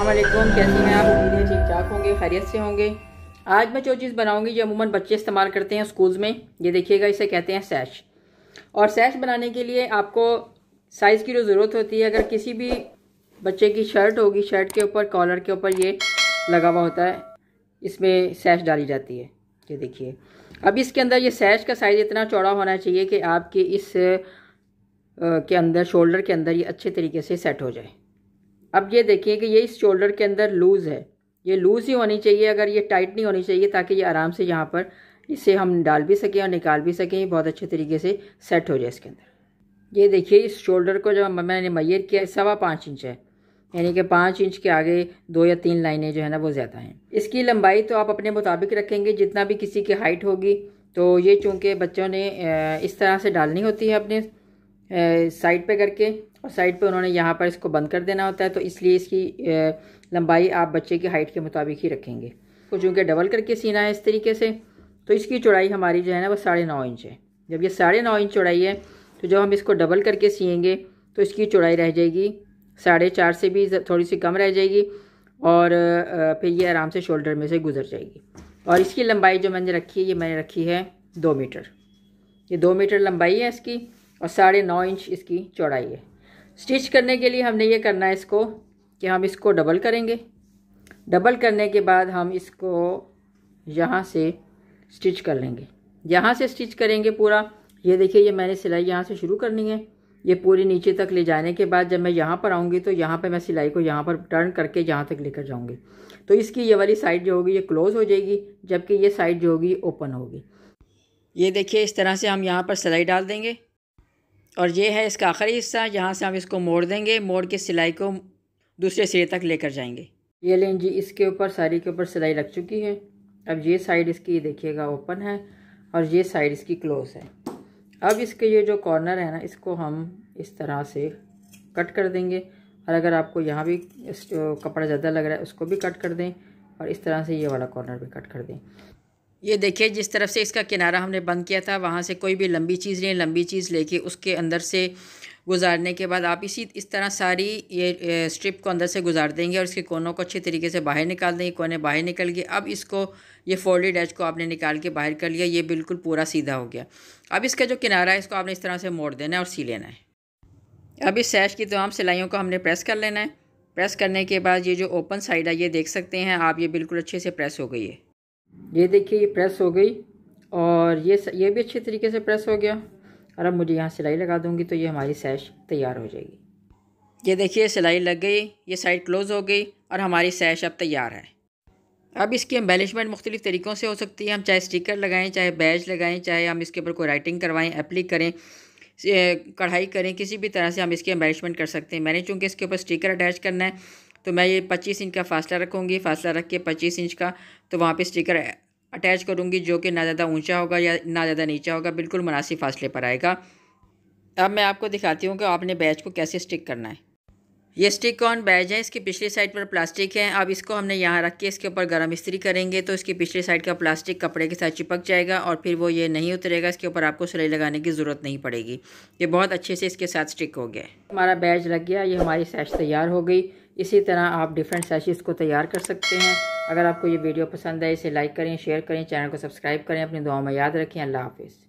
असलम कैसे हैं आप उम्मीद ठीक ठाक होंगे खैरियत से होंगे आज मैं जो चीज़ बनाऊंगी ये अमूमन बच्चे इस्तेमाल करते हैं स्कूल्स में ये देखिएगा इसे कहते हैं सैश और सैश बनाने के लिए आपको साइज़ की जो ज़रूरत होती है अगर किसी भी बच्चे की शर्ट होगी शर्ट के ऊपर कॉलर के ऊपर ये लगा हुआ होता है इसमें सैश डाली जाती है ये देखिए अब इसके अंदर ये सैश का साइज़ इतना चौड़ा होना चाहिए कि आपके इस के अंदर शोल्डर के अंदर ये अच्छे तरीके से सेट हो जाए अब ये देखिए कि ये इस शोल्डर के अंदर लूज़ है ये लूज़ ही होनी चाहिए अगर ये टाइट नहीं होनी चाहिए ताकि ये आराम से यहाँ पर इसे हम डाल भी सकें और निकाल भी सकें बहुत अच्छे तरीके से सेट हो जाए इसके अंदर ये देखिए इस शोल्डर को जब मैंने मैयर किया सवा पाँच इंच है यानी कि पाँच इंच के आगे दो या तीन लाइनें जो है ना वो ज़्यादा हैं इसकी लंबाई तो आप अपने मुताबिक रखेंगे जितना भी किसी की हाइट होगी तो ये चूँकि बच्चों ने इस तरह से डालनी होती है अपने साइड पे करके और साइड पे उन्होंने यहाँ पर इसको बंद कर देना होता है तो इसलिए इसकी लंबाई आप बच्चे की हाइट के मुताबिक ही रखेंगे तो चूँकि डबल करके सीना है इस तरीके से तो इसकी चौड़ाई हमारी जो है ना वो साढ़े नौ इंच है जब ये साढ़े नौ इंच चौड़ाई है तो जब हम इसको डबल करके सियेंगे तो इसकी चौड़ाई रह जाएगी साढ़े चार से भी थोड़ी सी कम रह जाएगी और फिर ये आराम से शोल्डर में से गुजर जाएगी और इसकी लंबाई जो मैंने रखी है ये मैंने रखी है दो मीटर ये दो मीटर लंबाई है इसकी और साढ़े नौ इंच इसकी चौड़ाई है स्टिच करने के लिए हमने ये करना है इसको कि हम इसको डबल करेंगे डबल करने के बाद हम इसको यहाँ से स्टिच कर लेंगे यहाँ से स्टिच करेंगे पूरा ये देखिए ये मैंने सिलाई यहाँ से शुरू करनी है ये पूरी नीचे तक ले जाने के बाद जब मैं यहाँ पर आऊँगी तो यहाँ पर मैं सिलाई को यहाँ पर टर्न करके यहाँ तक लेकर जाऊँगी तो इसकी ये वाली साइड जो होगी ये क्लोज़ हो जाएगी जबकि ये साइड जो होगी ओपन होगी ये देखिए इस तरह से हम यहाँ पर सिलाई डाल देंगे और ये है इसका आखिरी हिस्सा यहाँ से हम इसको मोड़ देंगे मोड़ के सिलाई को दूसरे सिरे तक लेकर जाएंगे ये लें जी इसके ऊपर साड़ी के ऊपर सिलाई लग चुकी है अब ये साइड इसकी देखिएगा ओपन है और ये साइड इसकी क्लोज है अब इसके ये जो कॉर्नर है ना इसको हम इस तरह से कट कर देंगे और अगर आपको यहाँ भी कपड़ा ज़्यादा लग रहा है उसको भी कट कर दें और इस तरह से ये वाला कॉर्नर भी कट कर दें ये देखिए जिस तरफ से इसका किनारा हमने बंद किया था वहाँ से कोई भी लंबी चीज़ लें लंबी चीज़ लेके उसके अंदर से गुजारने के बाद आप इसी इस तरह सारी ये स्ट्रिप को अंदर से गुजार देंगे और इसके कोनों को अच्छे तरीके से बाहर निकाल देंगे कोने बाहर निकल गए अब इसको ये फोल्डेड एज को आपने निकाल के बाहर कर लिया ये बिल्कुल पूरा सीधा हो गया अब इसका जो किनारा है इसको आपने इस तरह से मोड़ देना है और सी लेना है अब इस सैश की तमाम सिलाइयों को हमने प्रेस कर लेना है प्रेस करने के बाद ये जो ओपन साइड है ये देख सकते हैं आप ये बिल्कुल अच्छे से प्रेस हो गई है ये देखिए ये प्रेस हो गई और ये ये भी अच्छे तरीके से प्रेस हो गया और अब मुझे यहाँ सिलाई लगा दूँगी तो ये हमारी सैश तैयार हो जाएगी ये देखिए सिलाई लग गई ये साइड क्लोज़ हो गई और हमारी सैश अब तैयार है अब इसकी एम्बेलिशमेंट मुख्तलिफ़ तरीक़ों से हो सकती है हम चाहे स्टिकर लगाएं चाहे बैज लगाएं चाहे हम इसके ऊपर कोई राइटिंग करवाएं अप्ली करें कढ़ाई करें किसी भी तरह से हम इसकी एम्बेलिशमेंट कर सकते हैं मैंने चूँकि इसके ऊपर स्टिकर अटैच करना है तो मैं ये पच्चीस इंच का फासला रखूँगी फासला रख के पच्चीस इंच का तो वहाँ पर स्टिकर अटैच करूँगी जो कि ना ज़्यादा ऊँचा होगा या ना ज़्यादा नीचा होगा बिल्कुल मुनासिब फासले पर आएगा अब मैं आपको दिखाती हूँ कि आपने बैच को कैसे स्टिक करना है ये स्टिक ऑन बैज है इसकी पिछली साइड पर प्लास्टिक है अब इसको हमने यहाँ रख के इसके ऊपर गर्म इस्त्री करेंगे तो इसकी पिछली साइड का प्लास्टिक कपड़े के साथ चिपक जाएगा और फिर वो ये नहीं उतरेगा इसके ऊपर आपको सिलाई लगाने की ज़रूरत नहीं पड़ेगी ये बहुत अच्छे से इसके साथ स्टिक हो गया हमारा बैज लग गया ये हमारी सैश तैयार हो गई इसी तरह आप डिफरेंट सैशेज़ को तैयार कर सकते हैं अगर आपको ये वीडियो पसंद है इसे लाइक करें शेयर करें चैनल को सब्सक्राइब करें अपनी दुआ में याद रखें अल्लाह हाफिज़